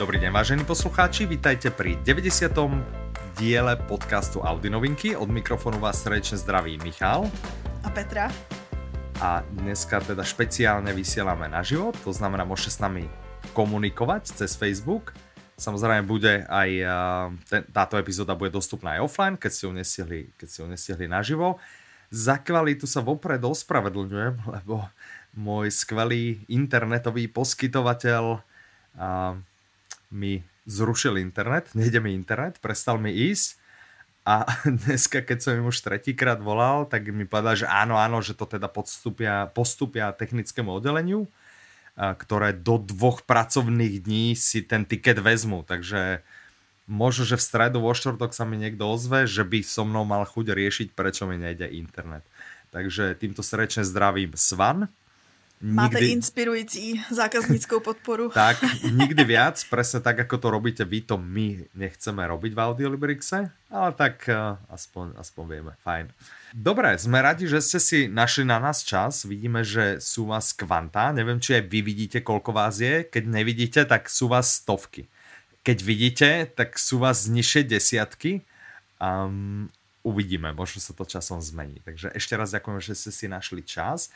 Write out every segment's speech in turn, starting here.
Dobrý deň, vážení poslucháči, vítajte pri 90. diele podcastu Audi Novinky. Od mikrofónu vás srdečne zdraví Michal. A Petra. A dneska teda špeciálne vysielame naživo, to znamená, môžete s nami komunikovať cez Facebook. Samozrejme bude aj, eh, ten, táto epizóda bude dostupná aj offline, keď ste ju nestihli, keď ste ju nestihli naživo. Za kvalitu sa vopred ospravedlňujem, lebo môj skvelý internetový poskytovateľ eh, mi zrušil internet, nejde mi internet, prestal mi ísť a dneska, keď som im už tretíkrát volal, tak mi povedal, že áno, áno, že to teda podstupia, postupia technickému oddeleniu, ktoré do dvoch pracovných dní si ten tiket vezmu. Takže možno, že v stredu, vo štvrtok sa mi niekto ozve, že by so mnou mal chuť riešiť, prečo mi nejde internet. Takže týmto srdečne zdravím Svan, Nikdy... Máte inspirujúci zákazníckou podporu. tak, nikdy viac, presne tak, ako to robíte vy, to my nechceme robiť v Audiolibrixe, ale tak uh, aspoň, aspoň vieme, fajn. Dobre, sme radi, že ste si našli na nás čas, vidíme, že sú vás kvanta, neviem, či aj vy vidíte, koľko vás je, keď nevidíte, tak sú vás stovky. Keď vidíte, tak sú vás nižšie desiatky. Um, uvidíme, možno sa to časom zmení. Takže ešte raz ďakujem, že ste si našli čas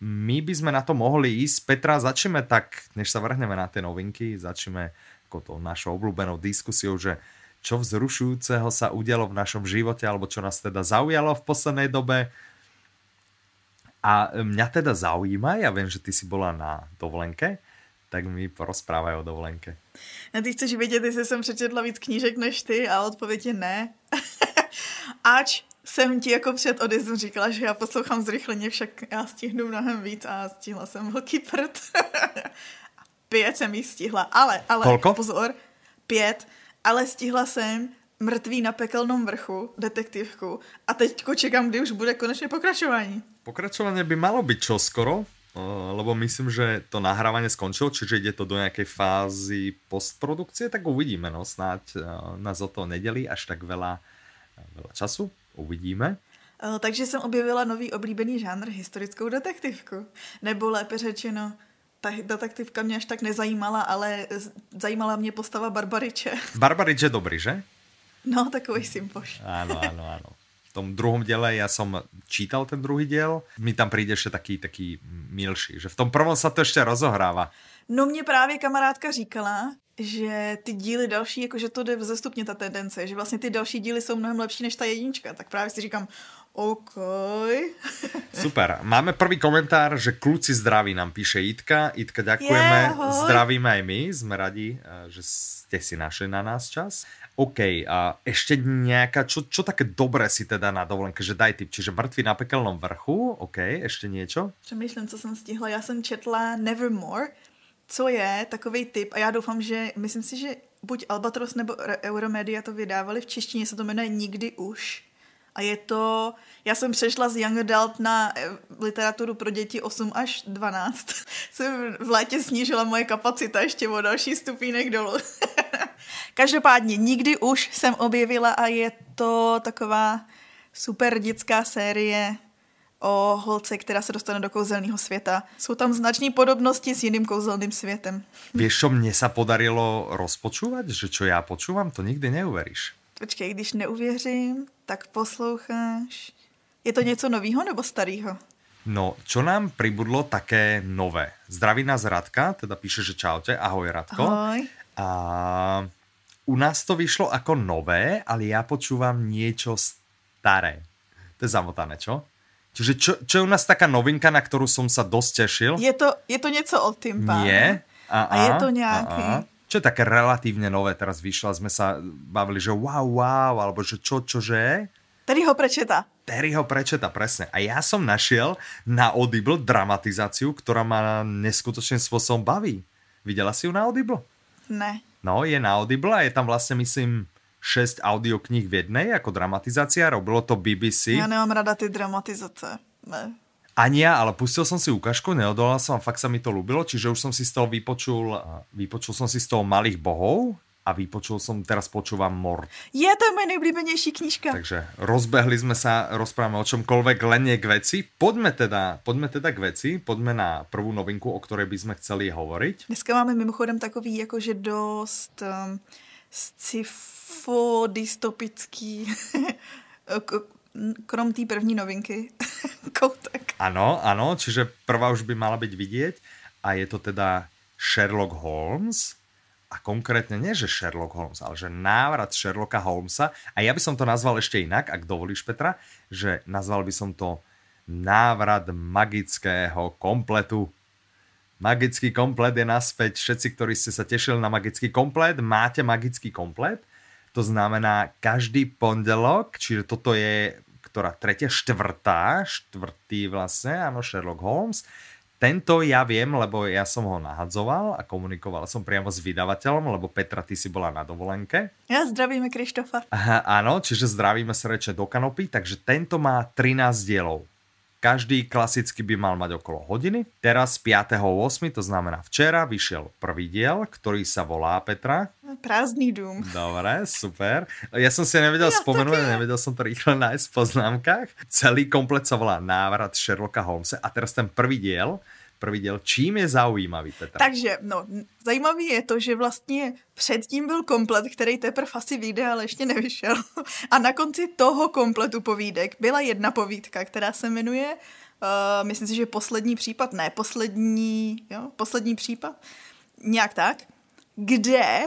my by sme na to mohli ísť. Petra, začneme tak, než sa vrhneme na tie novinky, začneme ako to našou obľúbenou diskusiou, že čo vzrušujúceho sa udialo v našom živote, alebo čo nás teda zaujalo v poslednej dobe. A mňa teda zaujíma, ja viem, že ty si bola na dovolenke, tak mi porozprávaj o dovolenke. A ty chceš vedieť, že jsem prečetla víc knížek než ty a odpověď je ne. Ač jsem ti jako před odjezdem říkala, že já poslouchám zrychleně, však já stihnu mnohem víc a stihla jsem velký prd. pět jsem jich stihla, ale, ale, Kolko? pozor, pět, ale stihla jsem mrtvý na pekelnom vrchu, detektivku. a teď čekám, kdy už bude konečně pokračování. Pokračování by malo čo skoro, eh, lebo myslím, že to nahrávanie skončilo, čiže ide to do nejakej fázy postprodukcie, tak uvidíme, no snáď eh, nás o to nedeli až tak veľa, eh, veľa času, Uvidíme. E, takže jsem objevila nový oblíbený žánr historickou detektivku. Nebo lépe řečeno, ta detektivka mě až tak nezajímala, ale zajímala mě postava Barbariče. Barbarič je dobrý, že? No, takový simpoš. Áno, áno, áno. V tom druhom diele ja som čítal ten druhý diel. Mi tam príde ešte taký, taký milší, že v tom prvom sa to ešte rozohráva. No mě právě kamarádka říkala, že ty díly další, jakože to jde vzestupně ta tendence, že vlastně ty další díly jsou mnohem lepší než ta jednička, tak právě si říkám, OK. Super. Máme prvý komentár, že kluci zdraví nám píše Itka. Itka, ďakujeme. Yeah, Zdravíme aj my. Sme radi, eh, že ste si našli na nás čas. OK, a ešte nejaká, čo, čo také dobré si teda na dovolenke, že daj tip, čiže mrtví na pekelnom vrchu, OK, ešte niečo? Čo myslím, co som stihla, ja som četla Nevermore, co je takový typ, a já doufám, že myslím si, že buď Albatros nebo Euromedia to vydávali v češtině, se to jmenuje Nikdy už. A je to, já jsem přešla z Young Adult na eh, literaturu pro děti 8 až 12. jsem v létě snížila moje kapacita ještě o další stupínek dolů. Každopádně, nikdy už jsem objevila a je to taková super dětská série o holce, která se dostane do kouzelného světa. Jsou tam značné podobnosti s jiným kouzelným světem. Vieš, čo mne sa podarilo rozpočúvať? Že čo ja počúvam, to nikdy neuveríš. Počkej, když neuvěřím, tak posloucháš. Je to něco novýho nebo starého? No, čo nám pribudlo také nové? Zdraví nás Radka, teda píše, že čaute. Ahoj, Radko. Ahoj. A u nás to vyšlo ako nové, ale ja počúvam niečo staré. To je zamotané, čo? Čiže čo, čo je u nás taká novinka, na ktorú som sa dosť tešil? Je to, je to niečo od tým pánom. Nie. A, a, a je to nejaký... A, a. Čo je také relatívne nové teraz vyšla? Sme sa bavili, že wow, wow, alebo že čo, čože? Terry ho prečeta. Terry ho prečeta, presne. A ja som našiel na Audible dramatizáciu, ktorá ma neskutočným spôsobom baví. Videla si ju na Audible? Ne. No, je na Audible a je tam vlastne, myslím, 6 audiokníh v jednej ako dramatizácia, robilo to BBC. Ja nemám rada ty dramatizace, ne. Ani ja, ale pustil som si ukážku, neodolal som a fakt sa mi to ľúbilo, čiže už som si z toho vypočul, vypočul som si z toho Malých bohov, a vypočul som, teraz počúvam Mor. Je to moje najblíbenejší knižka. Takže rozbehli sme sa, rozprávame o čomkoľvek, len nie k veci. Poďme teda, poďme teda k veci, poďme na prvú novinku, o ktorej by sme chceli hovoriť. Dneska máme mimochodem takový jakože dost... Um sci-fo dystopický krom té první novinky. Koutek. Ano, ano, čiže prvá už by mala byť vidieť a je to teda Sherlock Holmes a konkrétne nie, že Sherlock Holmes, ale že návrat Sherlocka Holmesa a ja by som to nazval ešte inak, ak dovolíš Petra, že nazval by som to návrat magického kompletu Magický komplet je naspäť. Všetci, ktorí ste sa tešili na magický komplet, máte magický komplet. To znamená každý pondelok, čiže toto je ktorá tretia, štvrtá, štvrtý vlastne, áno, Sherlock Holmes. Tento ja viem, lebo ja som ho nahadzoval a komunikoval som priamo s vydavateľom, lebo Petra, ty si bola na dovolenke. Ja zdravíme Krištofa. Áno, čiže zdravíme sreče do kanopy, takže tento má 13 dielov. Každý klasicky by mal mať okolo hodiny. Teraz 5.8., to znamená včera, vyšiel prvý diel, ktorý sa volá Petra. Prázdny dům. Dobre, super. Ja som si nevedel ja, spomenúť, nevedel som to rýchle nájsť v poznámkach. Celý komplet sa volá Návrat Sherlocka Holmesa a teraz ten prvý diel prvý díl. Čím je zaujímavý, Petra? Takže, no, zajímavý je to, že vlastně předtím byl komplet, který teprve asi vyjde, ale ještě nevyšel. A na konci toho kompletu povídek byla jedna povídka, která se jmenuje, uh, myslím si, že poslední případ, ne, poslední, jo, poslední případ, nějak tak, kde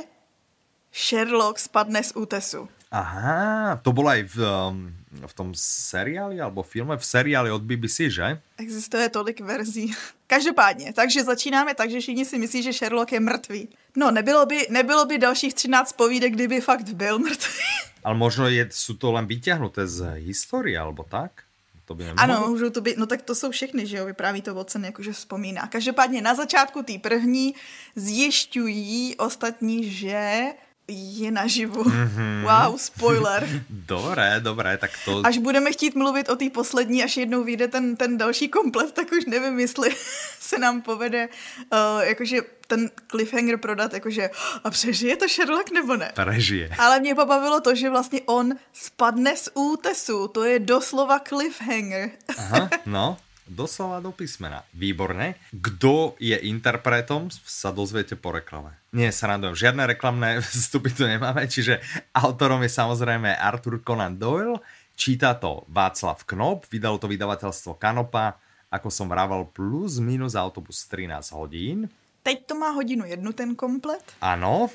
Sherlock spadne z útesu. Aha, to bolo aj v um, No, v tom seriáli alebo filme, v seriáli od BBC, že? Existuje tolik verzí. Každopádně, takže začínáme tak, že všichni si myslí, že Sherlock je mrtvý. No, nebylo by, nebylo by dalších 13 povídek, kdyby fakt byl mrtvý. Ale možno je, sú to len vyťahnuté z histórie, alebo tak? To by Ano, můžou to být, no tak to jsou všechny, že jo, vypráví to Watson, jakože vzpomíná. Každopádně na začátku té první zjišťují ostatní, že je naživu. Mm-hmm. Wow, spoiler. dobré, dobré, tak to... Až budeme chtít mluvit o té poslední, až jednou vyjde ten, ten další komplet, tak už nevím, jestli se nám povede uh, jakože ten cliffhanger prodat, jakože a přežije to Sherlock nebo ne? Prežije. Ale mě pobavilo to, že vlastně on spadne z útesu, to je doslova cliffhanger. Aha, no, doslova do písmena. Výborné. Kdo je interpretom, sa dozviete po reklame. Nie, srandom. Žiadne reklamné vstupy tu nemáme, čiže autorom je samozrejme Arthur Conan Doyle, číta to Václav Knop, vydalo to vydavateľstvo Kanopa, ako som vrával, plus minus autobus 13 hodín. Teď to má hodinu jednu ten komplet. Áno.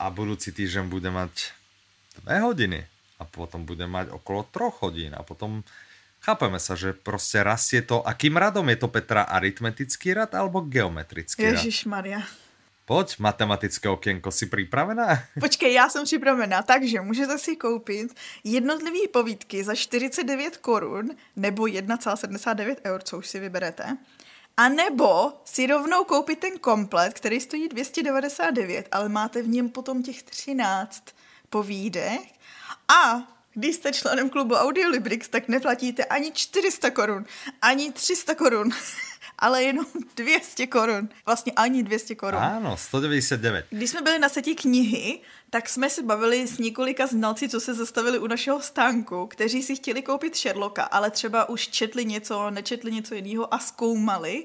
A budúci týždeň bude mať dve hodiny. A potom bude mať okolo troch hodín. A potom chápeme sa, že proste rastie to. Akým radom je to Petra aritmetický rad alebo geometrický Ježiš, rad? Maria. Pojď, matematické okienko, si pripravená? Počkej, já jsem připravená, takže můžete si koupit jednotlivé povídky za 49 korún nebo 1,79 eur, co už si vyberete. A nebo si rovnou koupit ten komplet, který stojí 299, ale máte v něm potom těch 13 povídek. A když jste členem klubu Audiolibrix, tak neplatíte ani 400 korun, ani 300 korun. ale jenom 200 korun. Vlastně ani 200 korun. Ano, 199. Když jsme byli na setí knihy, tak jsme se bavili s několika znalci, co se zastavili u našeho stánku, kteří si chtěli koupit Sherlocka, ale třeba už četli něco, nečetli něco jiného a zkoumali,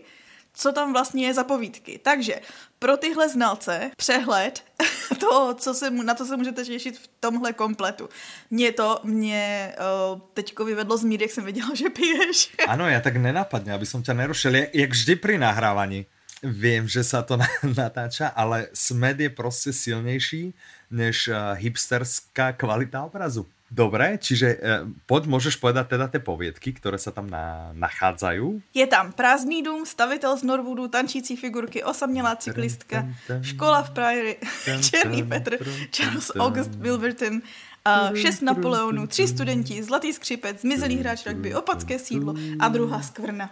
co tam vlastně je za povídky. Takže pro tyhle znalce přehled toho, co se, na co se můžete těšit v tomhle kompletu. Mě to mě uh, teďko vyvedlo z míry, jak jsem viděla, že piješ. ano, já tak nenapadně, aby som tě nerušil, jak, jak vždy pri nahrávání. Viem, že sa to natáča, ale smed je proste silnejší než eh, hipsterská kvalita obrazu. Dobre, čiže e, poď, môžeš povedať teda tie poviedky, ktoré sa tam na, nachádzajú. Je tam prázdný dům, stavitel z Norwoodu, tančící figurky, osamělá cyklistka, škola v Priory, Černý Petr, Charles August Wilburton, a šest Napoleonů, tři studenti, zlatý skřipec, zmizelý hráč rugby, opatské sídlo a druhá skvrna.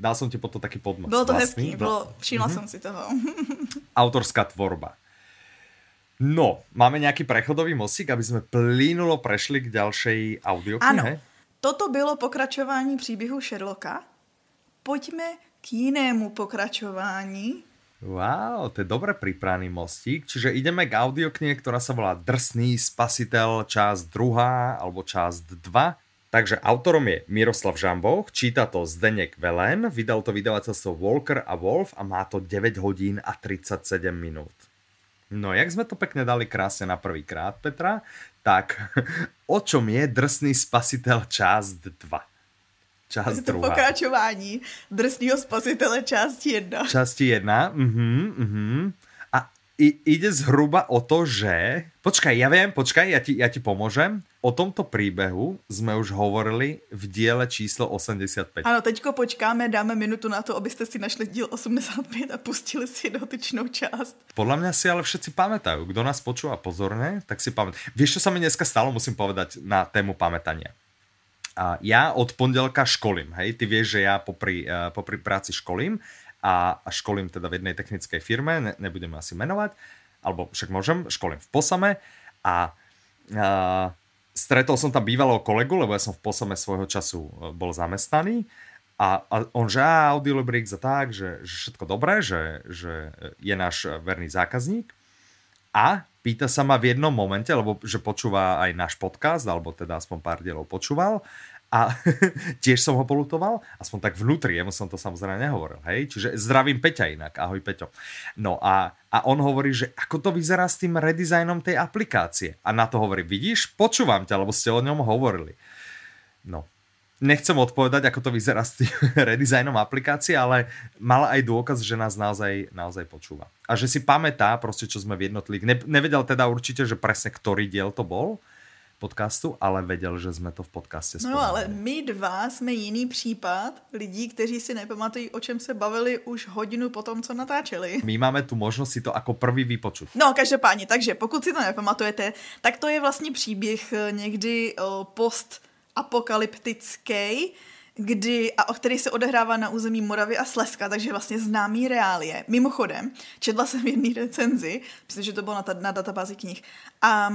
Dal som ti potom taký podmas. Bolo to vlastný. hezký, bolo, všimla mm-hmm. som si toho. Autorská tvorba. No, máme nejaký prechodový mostík, aby sme plínulo prešli k ďalšej audioknihe? Áno, toto bylo pokračování příběhu Sherlocka. Pojďme k jinému pokračování. Wow, to je dobre pripraný mostík. Čiže ideme k audioknihe, ktorá sa volá Drsný spasiteľ, časť druhá alebo časť 2. Takže autorom je Miroslav Žamboch, číta to Zdenek Velen, vydal to vydavateľstvo Walker a Wolf a má to 9 hodín a 37 minút. No, jak sme to pekne dali krásne na prvý krát, Petra, tak o čom je Drsný spasiteľ časť 2? Časť je to druhá. pokračování Drsného spasiteľa časť 1. Časť 1, mhm, mhm. I, ide zhruba o to, že... Počkaj, ja viem, počkaj, ja ti, ja ti pomôžem. O tomto príbehu sme už hovorili v diele číslo 85. Ano, teďko počkáme, dáme minutu na to, aby ste si našli diel 85 a pustili si dotyčnú časť. Podľa mňa si ale všetci pamätajú. Kto nás počúva pozorne, tak si pamätajú. Vieš, čo sa mi dneska stalo, musím povedať na tému pamätania. A ja od pondelka školím, hej, ty vieš, že ja popri, eh, popri práci školím a, a školím teda v jednej technickej firme, ne, nebudem asi menovať, alebo však môžem, školím v Posame a, a stretol som tam bývalého kolegu, lebo ja som v Posame svojho času e, bol zamestnaný a, a on že a Audiolibrix a tak, že, že všetko dobré, že, že je náš verný zákazník a pýta sa ma v jednom momente, lebo že počúva aj náš podcast, alebo teda aspoň pár dielov počúval a tiež som ho polutoval, aspoň tak vnútri, jemu som to samozrejme nehovoril, hej, čiže zdravím Peťa inak, ahoj Peťo. No a, a on hovorí, že ako to vyzerá s tým redesignom tej aplikácie a na to hovorí, vidíš, počúvam ťa, lebo ste o ňom hovorili. No, nechcem odpovedať, ako to vyzerá s tým redesignom aplikácie, ale mala aj dôkaz, že nás naozaj, naozaj počúva. A že si pamätá proste, čo sme v jednotlivých. Ne, nevedel teda určite, že presne ktorý diel to bol, podcastu, ale věděl, že jsme to v podcaste spomínali. No ale my dva jsme jiný případ lidí, kteří si nepamatují, o čem se bavili už hodinu po tom, co natáčeli. My máme tu možnost si to jako prvý vypočuť. No, každopádně, takže pokud si to nepamatujete, tak to je vlastně příběh eh, někdy eh, postapokalyptický kdy, a o který se odehrává na území Moravy a Slezska, takže vlastně známý reálie. Mimochodem, četla jsem jedný recenzi, myslím, že to bylo na, ta, na databázi knih, a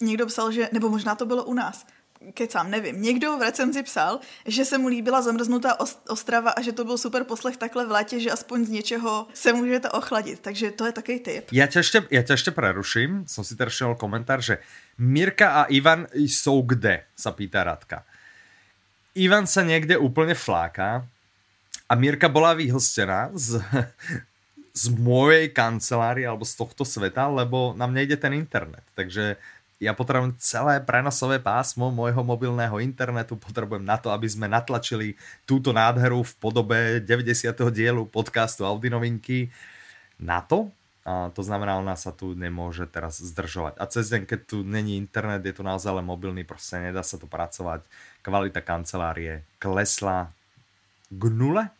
někdo psal, že, nebo možná to bylo u nás, kecám, nevím, někdo v recenzi psal, že se mu líbila zamrznutá Ostrava a že to byl super poslech takhle v létě, že aspoň z něčeho se můžete ochladit. Takže to je taký tip. Já tě ještě já tě ještě preruším. jsem si tady šel komentár, že Mirka a Ivan jsou kde? sa pýta Radka. Ivan se někde úplně fláká. a Mirka byla vyhostěná z, z mojej kancelárie alebo z tohto sveta, lebo nám nejde ten internet. Takže ja potrebujem celé prenosové pásmo môjho mobilného internetu, potrebujem na to, aby sme natlačili túto nádheru v podobe 90. dielu podcastu Audi novinky na to. A to znamená, ona sa tu nemôže teraz zdržovať. A cez deň, keď tu není internet, je tu naozaj len mobilný, proste nedá sa tu pracovať. Kvalita kancelárie klesla k nule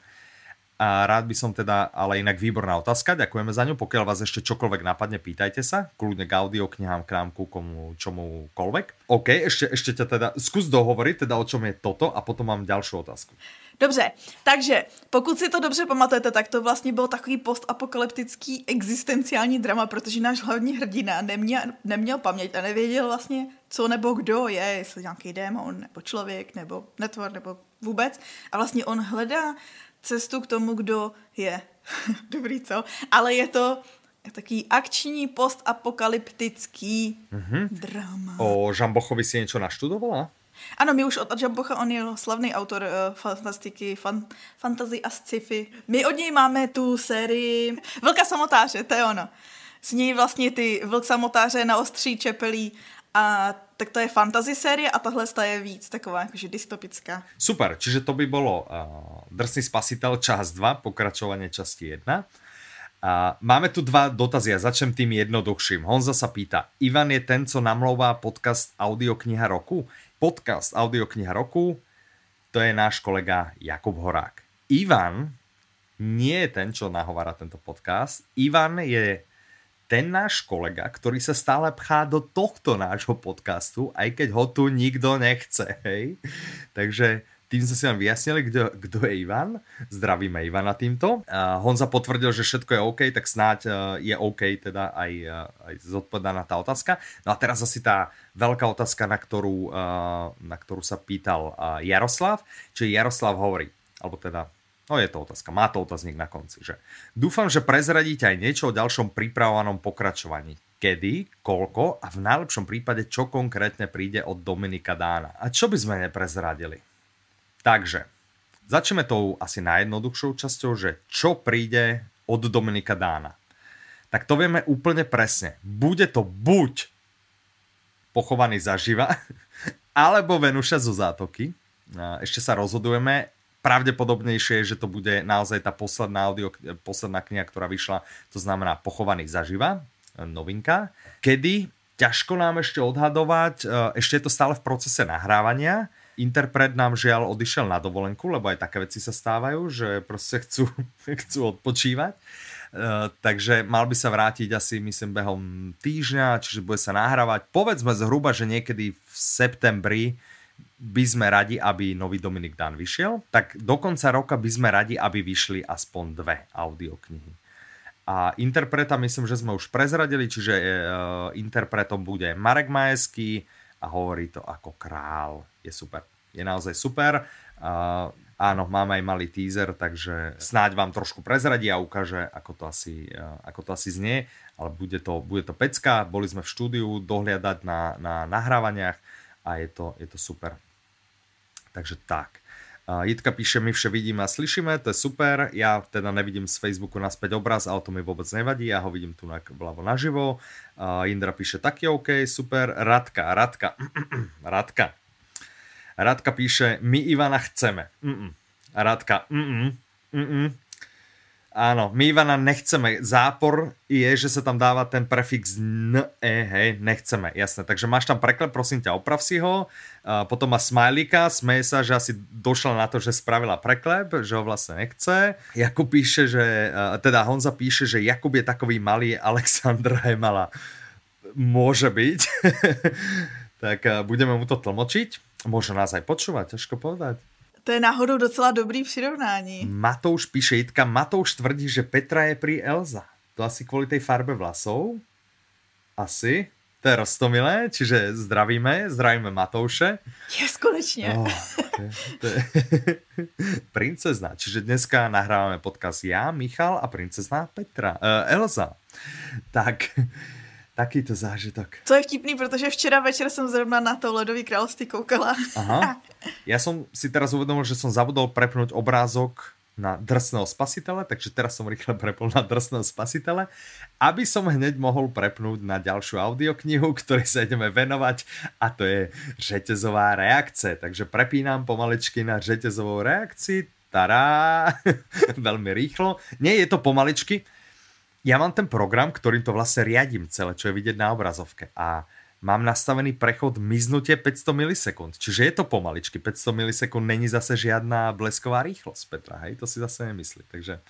a rád by som teda, ale inak výborná otázka, ďakujeme za ňu. Pokiaľ vás ešte čokoľvek napadne, pýtajte sa, kľudne k audio, knihám, krámku, komu, čomukoľvek. OK, ešte, ešte ťa teda, skús dohovoriť teda o čom je toto a potom mám ďalšiu otázku. Dobře, takže pokud si to dobře pamatujete, tak to vlastně byl takový postapokalyptický existenciální drama, protože náš hlavní hrdina neměl, neměl paměť a nevěděl vlastně, co nebo kdo je, jestli nějaký démon, nebo člověk, nebo netvor, nebo vůbec. A vlastně on hledá cestu k tomu, kdo je. Dobrý, co? Ale je to taký akční postapokalyptický mm-hmm. drama. O Žambochovi si niečo naštudovala? Ano, my už od Žambocha, on je slavný autor uh, fantastiky, fan, fantasy a sci-fi. My od něj máme tu sérii Vlka samotáře, to je ono. S ní vlastně ty vlk samotáře na ostří čepelí a tak to je fantasy série a tahle je víc taková jakože dystopická. Super, čiže to by bolo uh, Drsný spasitel čas 2, pokračovanie časti 1. A máme tu dva dotazy a začnem tým jednoduchším. Honza sa pýta, Ivan je ten, co namlouvá podcast Audiokniha roku? Podcast Audiokniha roku, to je náš kolega Jakub Horák. Ivan nie je ten, čo nahovára tento podcast. Ivan je ten náš kolega, ktorý sa stále pchá do tohto nášho podcastu, aj keď ho tu nikto nechce, hej. Takže tým sme si vám vyjasnili, kdo kdo je Ivan. Zdravíme Ivana týmto. Uh, Honza potvrdil, že všetko je OK, tak snáď uh, je OK teda aj, uh, aj zodpovedaná tá otázka. No a teraz asi tá veľká otázka, na ktorú, uh, na ktorú sa pýtal uh, Jaroslav. Čiže Jaroslav hovorí, alebo teda No je to otázka, má to otáznik na konci. Že? Dúfam, že prezradíte aj niečo o ďalšom pripravovanom pokračovaní. Kedy, koľko a v najlepšom prípade, čo konkrétne príde od Dominika Dána. A čo by sme neprezradili? Takže, začneme tou asi najjednoduchšou časťou, že čo príde od Dominika Dána. Tak to vieme úplne presne. Bude to buď pochovaný zaživa, alebo Venuša zo zátoky. Ešte sa rozhodujeme, pravdepodobnejšie je, že to bude naozaj tá posledná, audio, posledná kniha, ktorá vyšla, to znamená pochovaný zaživa, novinka, kedy ťažko nám ešte odhadovať, e, ešte je to stále v procese nahrávania, interpret nám žiaľ odišiel na dovolenku, lebo aj také veci sa stávajú, že proste chcú, chcú odpočívať. E, takže mal by sa vrátiť asi, myslím, behom týždňa, čiže bude sa nahrávať. Povedzme zhruba, že niekedy v septembri by sme radi, aby nový Dominik Dan vyšiel, tak do konca roka by sme radi, aby vyšli aspoň dve audioknihy. A interpreta myslím, že sme už prezradili, čiže e, e interpretom bude Marek Majeský a hovorí to ako král. Je super. Je naozaj super. E, áno, máme aj malý teaser, takže snáď vám trošku prezradí a ukáže, ako to asi, e, ako to asi znie. Ale bude to, bude to pecka. Boli sme v štúdiu dohliadať na, na nahrávaniach a je to, je to super. Takže tak. Jitka píše, my vše vidíme a slyšíme, to je super. Ja teda nevidím z Facebooku naspäť obraz, ale to mi vôbec nevadí, ja ho vidím tu na, vľavo naživo. Indra píše, taky OK, super. Radka, Radka, Radka. Radka píše, my Ivana chceme. Mm-mm. Radka, mm-mm, mm-mm. Áno, my Ivana nechceme. Zápor je, že sa tam dáva ten prefix n, e, hej, nechceme, jasné. Takže máš tam preklep, prosím ťa, oprav si ho. A potom má smajlíka, smeje sa, že asi došla na to, že spravila preklep, že ho vlastne nechce. Jakub píše, že, teda Honza píše, že Jakub je takový malý, Alexandra je malá. Môže byť. tak budeme mu to tlmočiť. Môže nás aj počúvať, ťažko povedať. To je náhodou docela dobrý přirovnání. Matouš píše, Jitka, Matouš tvrdí, že Petra je pri Elza. To asi kvôli tej farbe vlasov? Asi. To je rostomilé, čiže zdravíme, zdravíme Matouše. Yes, konečne. Oh, to je, to je. princezna, čiže dneska nahrávame podcast ja, Michal a princezna Petra, uh, Elza. Tak, uh, Takýto zážitok. To je vtipný, protože včera večer som zrovna na to Ledový kráľovství koukala. Aha. Ja som si teraz uvedomil, že som zabudol prepnúť obrázok na drsného spasitele, takže teraz som rýchle prepol na drsného spasitele, aby som hneď mohol prepnúť na ďalšiu audioknihu, ktorej sa ideme venovať a to je řetězová reakce. Takže prepínam pomaličky na řetezovou reakci. Tará! Veľmi rýchlo. Nie je to pomaličky, ja mám ten program, ktorým to vlastne riadím celé, čo je vidieť na obrazovke. A mám nastavený prechod miznutie 500 milisekúnd. Čiže je to pomaličky. 500 milisekúnd není zase žiadna blesková rýchlosť, Petra. Hej, to si zase nemyslí. Takže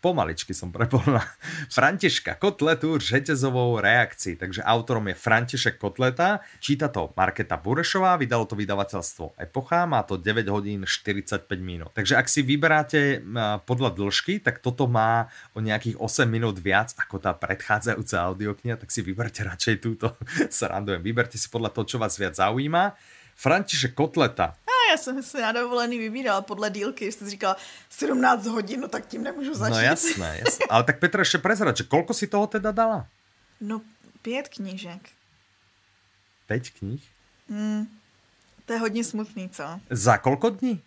Pomaličky som prepol na Františka Kotletu řetezovou reakcii. Takže autorom je František Kotleta, číta to Marketa Burešová, vydalo to vydavateľstvo Epocha, má to 9 hodín 45 minút. Takže ak si vyberáte e, podľa dĺžky, tak toto má o nejakých 8 minút viac ako tá predchádzajúca audiokniha, tak si vyberte radšej túto. Srandujem, vyberte si podľa toho, čo vás viac zaujíma. František Kotleta já jsem si na dovolený vybírala podle dílky, že jsi říkala 17 hodin, no tak tím nemůžu no začít. No jasné, jasné. Ale tak Petra ještě prezrad, že kolko si toho teda dala? No pět knížek. Pět knih? Hmm. to je hodně smutný, co? Za kolko dní?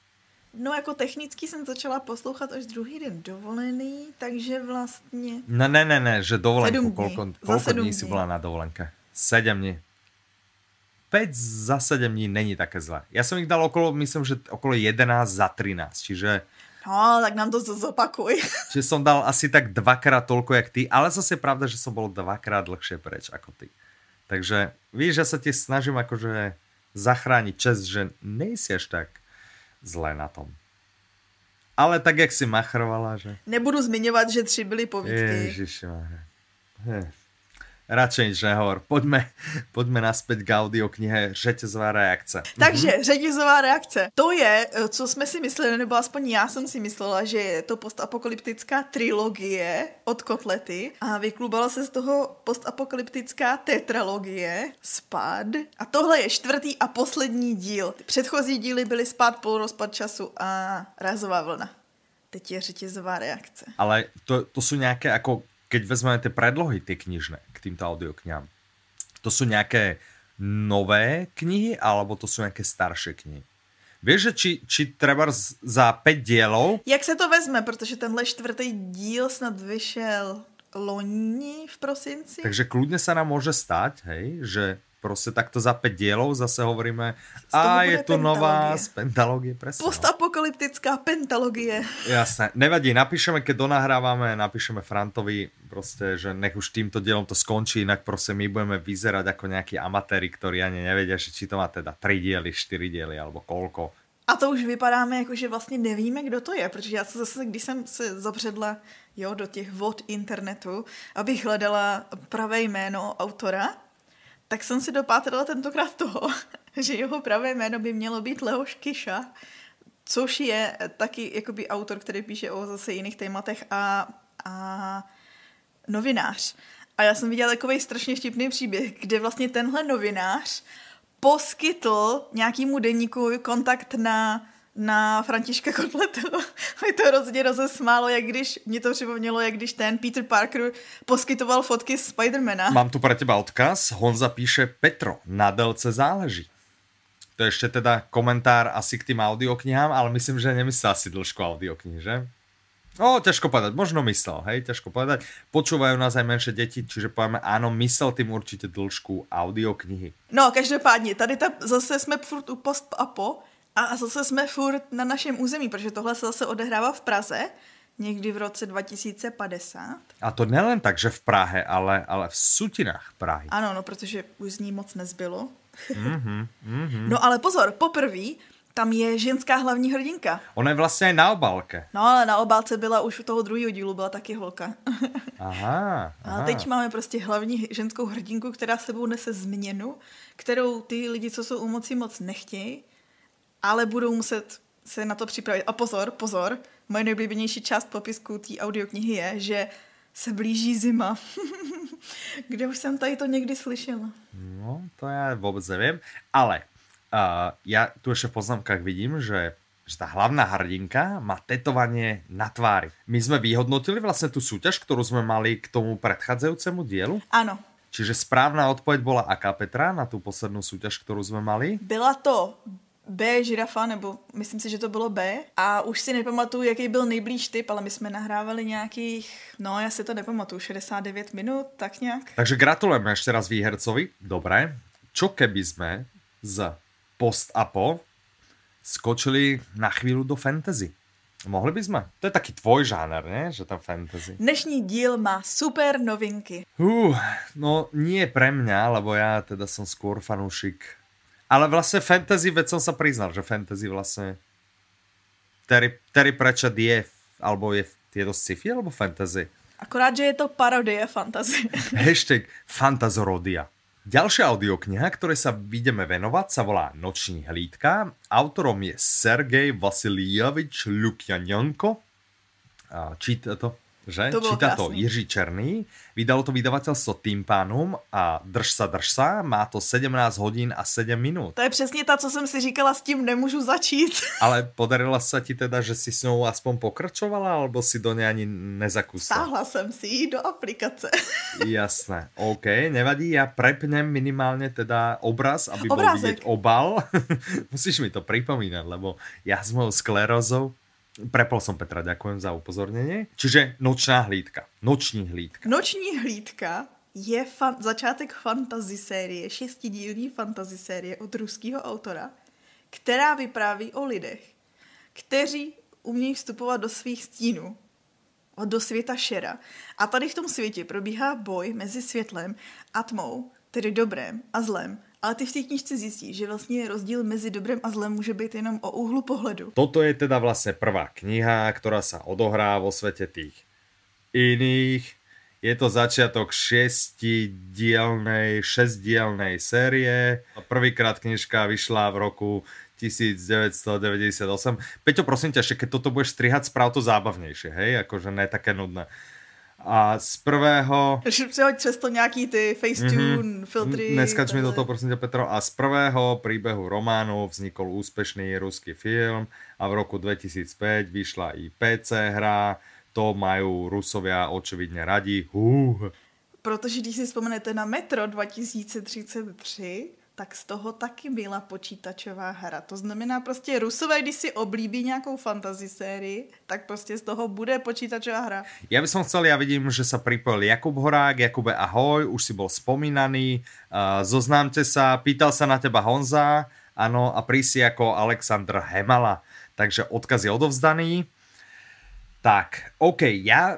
No jako technicky jsem začala poslouchat až druhý den dovolený, takže vlastně... No ne, ne, ne, že dovolenku, kolko dní. dní, dní si byla na dovolenke? Sedem dní. 5 za 7 dní není také zlé. Ja som ich dal okolo, myslím, že okolo 11 za 13, čiže... No, tak nám to zopakuj. Čiže som dal asi tak dvakrát toľko, jak ty, ale zase je pravda, že som bol dvakrát dlhšie preč ako ty. Takže, víš, ja sa ti snažím akože zachrániť čest, že nejsi až tak zle na tom. Ale tak, jak si machrovala, že... Nebudu zmiňovat, že tři byly povídky. Ježiši, radšej nič nehovor. Poďme, poďme naspäť k audio knihe Řetězová reakce. Mhm. Takže mhm. Řetězová reakce. To je, co jsme si mysleli, nebo aspoň já jsem si myslela, že je to postapokalyptická trilogie od Kotlety a vyklubala se z toho postapokalyptická tetralogie Spad. A tohle je čtvrtý a poslední díl. předchozí díly byly Spad, polorozpad času a razová vlna. Teď je řetězová reakce. Ale to, to sú nejaké ako keď vezmeme tie predlohy, tie knižné, týmto audiokňám. To sú nejaké nové knihy, alebo to sú nejaké staršie knihy? Vieš, že či, či treba za 5 dielov... Jak se to vezme, protože tenhle čtvrtý díl snad vyšel loni v prosinci. Takže kľudne sa nám môže stať, hej, že proste takto za 5 dielov zase hovoríme a je tu nová z pentalógie. Presne, no. Postapokalyptická pentalógie. Jasné, nevadí, napíšeme, keď donahrávame, napíšeme Frantovi proste, že nech už týmto dielom to skončí, inak proste my budeme vyzerať ako nejakí amatéri, ktorí ani nevedia, či to má teda 3 diely, 4 diely alebo koľko. A to už vypadáme jako, že vlastně nevíme, kdo to je, protože já se zase, když jsem se zabředla jo, do těch vod internetu, abych hledala pravé jméno autora, tak jsem si dopátrala tentokrát toho, že jeho pravé jméno by mělo být Leoš Kiša, což je taky jakoby autor, který píše o zase jiných tématech a, a novinář. A já jsem viděla takový strašně vtipný příběh, kde vlastně tenhle novinář poskytl nějakému denníku kontakt na na Františka Kotletu. Mě to hrozně rozesmálo, jak když, mě to připomnělo, jak když ten Peter Parker poskytoval fotky Spidermana. Mám tu pre teba odkaz. Honza píše Petro, na délce záleží. To je ešte teda komentár asi k tým audioknihám, ale myslím, že nemyslel asi dĺžku audioknih, že? No, ťažko povedať, možno myslel, hej, ťažko povedať. Počúvajú nás aj menšie deti, čiže povieme, áno, myslel tým určite dĺžku audioknihy. No, každopádne, tady tá, zase sme furt u post a po, a zase jsme furt na našem území, protože tohle se zase odehrává v Praze, někdy v roce 2050. A to nejen tak, že v Prahe, ale, ale v sutinách Prahy. Ano, no, protože už z ní moc nezbylo. mm-hmm, mm-hmm. No ale pozor, poprvé tam je ženská hlavní hrdinka. Ona je vlastně na obálce. No ale na obálce byla už u toho druhého dílu, byla taky holka. aha, aha. A teď máme prostě hlavní ženskou hrdinku, která sebou nese změnu, kterou ty lidi, co jsou u moci, moc nechtějí ale budou muset se na to připravit. A pozor, pozor, moje nejoblíbenější část popisku té audioknihy je, že se blíží zima. Kde už jsem tady to někdy slyšela? No, to já vůbec nevím, ale uh, já tu ještě v poznámkách vidím, že že tá hlavná hrdinka má tetovanie na tvári. My sme vyhodnotili vlastne tú súťaž, ktorú sme mali k tomu predchádzajúcemu dielu? Áno. Čiže správna odpoveď bola aká Petra na tú poslednú súťaž, ktorú sme mali? Byla to B žirafa, nebo myslím si, že to bylo B. A už si nepamatuju, jaký byl nejblíž typ, ale my jsme nahrávali nějakých, no já si to nepamatuju, 69 minut, tak nějak. Takže gratulujeme ještě raz výhercovi. Dobré. Čo keby jsme z post-apo skočili na chvíli do fantasy? Mohli by sme? To je taký tvoj žáner, ne? že tam fantasy. Dnešní díl má super novinky. Uh, no nie pre mňa, lebo ja teda som skôr fanúšik ale vlastne fantasy, veď som sa priznal, že fantasy vlastne Terry, Terry Pratchett je, alebo je, je to sci-fi, alebo fantasy? Akorát, že je to parodie fantasy. Hashtag fantazorodia. Ďalšia audiokniha, ktorej sa ideme venovať, sa volá Noční hlídka. Autorom je Sergej Vasiljevič Lukjanenko. Čít to že? To Číta krásne. to Jiří Černý. Vydalo to vydavatelstvo tým pánom a drž sa, drž sa, má to 17 hodín a 7 minút. To je přesně tá, co jsem si říkala, s tím nemůžu začít. Ale podarila sa ti teda, že si s ňou aspoň pokračovala, alebo si do nej ani nezakúsila? Stáhla jsem si do aplikace. Jasné, OK, nevadí, ja prepnem minimálne teda obraz, aby Obrázek. bol vidieť obal. Musíš mi to pripomínať, lebo ja s mojou sklerózou Prepol som Petra, ďakujem za upozornenie. Čiže nočná hlídka. Noční hlídka. Noční hlídka je fan- začátek fantasy série, šestidílní fantasy série od ruského autora, která vypráví o lidech, kteří umějí vstupovat do svých stínů, do světa šera. A tady v tom světě probíhá boj mezi světlem a tmou, tedy dobrém a zlem. Ale ty v té knižce zjistíš, že vlastně rozdíl mezi dobrem a zlem může být jenom o úhlu pohledu. Toto je teda vlastně prvá kniha, která se odohrá vo světě tých iných. Je to začiatok šestidielnej, šestdielnej série. Prvýkrát knižka vyšla v roku 1998. Peťo, prosím ťa, ešte keď toto budeš strihať, správ to zábavnejšie, hej? Akože ne také nudné. A z prvého... Přehoď přes to nějaký ty Facetune, mm-hmm. filtry... Neskač mi do toho, prosím ťa, Petro. A z prvého príbehu románu vznikol úspešný ruský film a v roku 2005 vyšla i PC hra. To majú Rusovia očividně radi. Uh. Protože když si vzpomenete na Metro 2033, tak z toho taky byla počítačová hra. To znamená prostě Rusové, když si oblíbí nějakou fantasy sérii, tak prostě z toho bude počítačová hra. Ja bych som já ja vidím, že se připojil Jakub Horák. Jakube, ahoj, už si byl spomínaný. Uh, zoznámte se. pýtal se na teba Honza, ano, a prísi jako Aleksandr Hemala. Takže odkaz je odovzdaný. Tak, OK, ja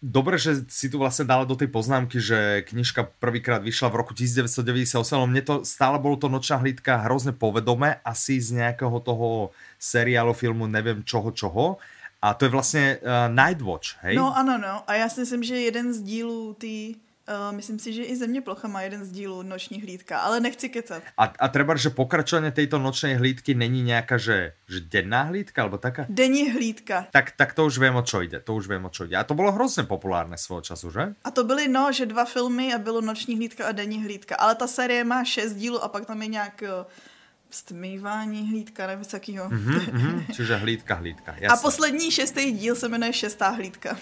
Dobre, že si tu vlastne dala do tej poznámky, že knižka prvýkrát vyšla v roku 1998, ale mne to stále bolo to nočná hlídka hrozne povedomé asi z nejakého toho seriálu, filmu, neviem čoho, čoho. A to je vlastne uh, Nightwatch, hej? No ano, no. A ja si myslím, že jeden z dílů tý Uh, myslím si, že i Země plocha má jeden z dílů Noční hlídka, ale nechci kecat. A, a treba, že pokračovanie tejto nočnej hlídky není nejaká, že, že denná hlídka, alebo taká? Denní hlídka. Tak, tak to už viem, o čo ide, to už viem, o čo ide. A to bolo hrozne populárne svojho času, že? A to byly, no, že dva filmy a bylo Noční hlídka a Denní hlídka, ale ta série má šest dílů a pak tam je nějak eh, stmývání hlídka, nebo z takého. Mm-hmm, mhm, mm-hmm. Čiže hlídka, hlídka. Jasne. A poslední šestý díl se jmenuje Šestá hlídka.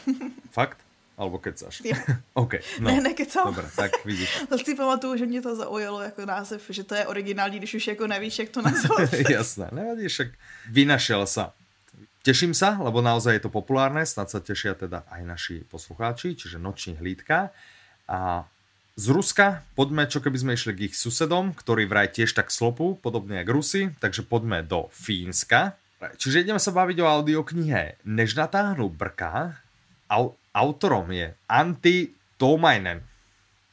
Fakt? Alebo kecáš? OK, no. Ne, nekecám. Dobre, tak vidíš. to si pamatuju, že mě to zaujalo jako název, že to je originální, když už jako nevíš, jak to nazvat. Jasné, nevadíš, však vynašel sa. Teším sa, lebo naozaj je to populárne, snad sa tešia teda aj naši poslucháči, čiže noční hlídka. A z Ruska poďme, čo keby sme išli k ich susedom, ktorí vraj tiež tak slopú, podobne jak Rusi, takže poďme do Fínska. Čiže ideme sa baviť o audioknihe Než natáhnu brka, au autorom je Antti Toumainen.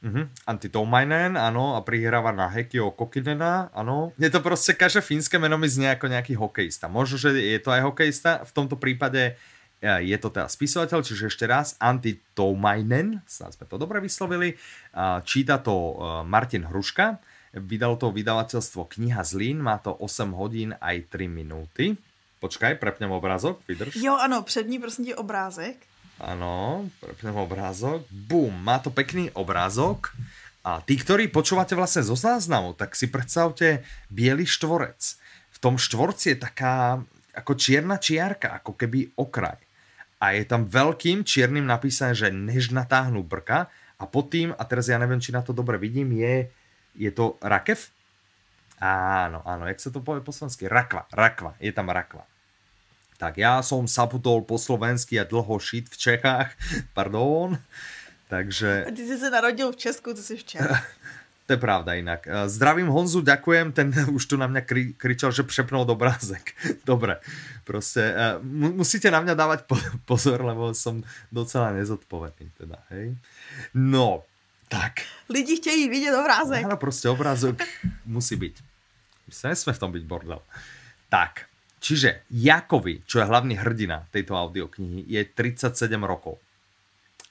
Mhm. Antti Toumainen, áno, a prihráva na Hekio Kokinena, áno. Je to proste, každé fínske meno mi znie ako nejaký hokejista. Možno, že je to aj hokejista, v tomto prípade e, je to teda spisovateľ, čiže ešte raz Antti Toumainen, snad sme to dobre vyslovili, číta to e, Martin Hruška, vydal to vydavateľstvo Kniha Zlín, má to 8 hodín aj 3 minúty. Počkaj, prepnem obrázok, vydrž. Jo, ano, přední prosím ti obrázek. Áno, prepnem obrázok. Bum, má to pekný obrázok. A tí, ktorí počúvate vlastne zo záznamu, tak si predstavte biely štvorec. V tom štvorci je taká ako čierna čiarka, ako keby okraj. A je tam veľkým čiernym napísané, že než natáhnu brka a pod tým, a teraz ja neviem, či na to dobre vidím, je, je to rakev? Áno, áno, jak sa to povie po slovensky? Rakva, rakva, je tam rakva. Tak ja som saputol po slovensky a dlho šit v Čechách, pardon. Takže... A ty si sa narodil v Česku, to si v To je pravda inak. Eh, zdravím Honzu, ďakujem, ten už tu na mňa kri- kričal, že přepnul obrázek. Dobre, proste eh, m- musíte na mňa dávať po- pozor, lebo som docela nezodpovedný. Teda, hej. No, tak. Lidi chtějí vidieť obrázek. Áno, proste obrázok musí byť. My sa nesme v tom byť bordel. Tak, Čiže Jakovi, čo je hlavný hrdina tejto audioknihy, je 37 rokov.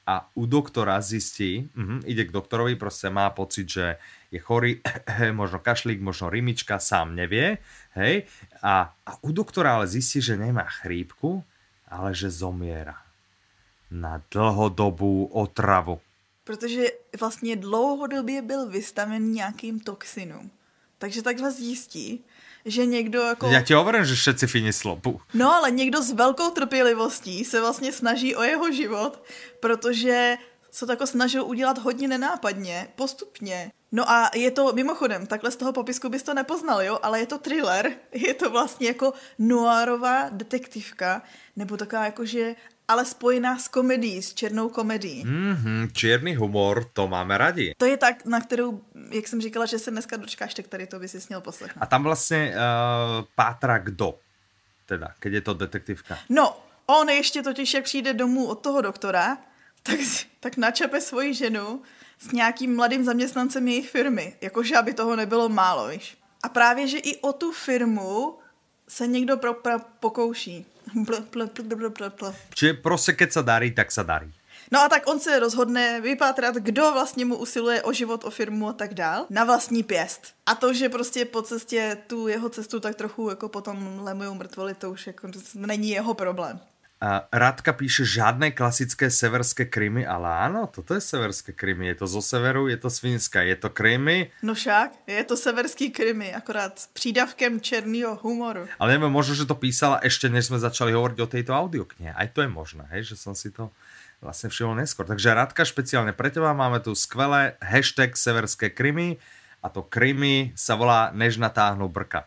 A u doktora zistí, uh-huh, ide k doktorovi, proste má pocit, že je chorý, možno kašlík, možno rymička, sám nevie. Hej? A, a u doktora ale zistí, že nemá chrípku, ale že zomiera na dlhodobú otravu. Protože vlastně dlouhodobě byl vystaven nějakým toxinům. Takže takhle zjistí, že někdo jako... Já ti hovorím, že všetci Fini slobu. No, ale někdo s velkou trpělivostí se vlastně snaží o jeho život, protože se to jako snažil udělat hodně nenápadně, postupně. No a je to, mimochodem, takhle z toho popisku bys to nepoznal, jo, ale je to thriller, je to vlastně jako noárová detektivka, nebo taková jakože ale spojená s komedií, s černou komedií. Mm-hmm, černý humor, to máme radi. To je tak, na kterou, jak jsem říkala, že se dneska dočkáš, tak tady to by si měl poslechnout. A tam vlastně uh, pátra kdo? Teda, keď je to detektivka. No, on ještě totiž, jak přijde domů od toho doktora, tak, tak načepe svoji ženu s nějakým mladým zaměstnancem jejich firmy. Jakože, aby toho nebylo málo, víš. A právě, že i o tu firmu se někdo pro, pro, pokouší. Čiže prostě, keď se darí, tak se darí. No a tak on se rozhodne vypátrat, kdo vlastně mu usiluje o život, o firmu a tak dál, na vlastní pěst. A to, že prostě po cestě tu jeho cestu tak trochu jako potom lemují mrtvoli, to už jako není jeho problém. Radka píše žiadne klasické severské krymy, ale áno, toto je severské krymy. Je to zo severu, je to z Fínska, je to krymy. No však, je to severský krymy, akorát s přídavkem černého humoru. Ale neviem, možno, že to písala ešte, než sme začali hovoriť o tejto audioknihe. Aj to je možné, hej, že som si to vlastne všimol neskôr. Takže Radka, špeciálne pre teba máme tu skvelé hashtag severské krymy a to krymy sa volá Než natáhnu brka.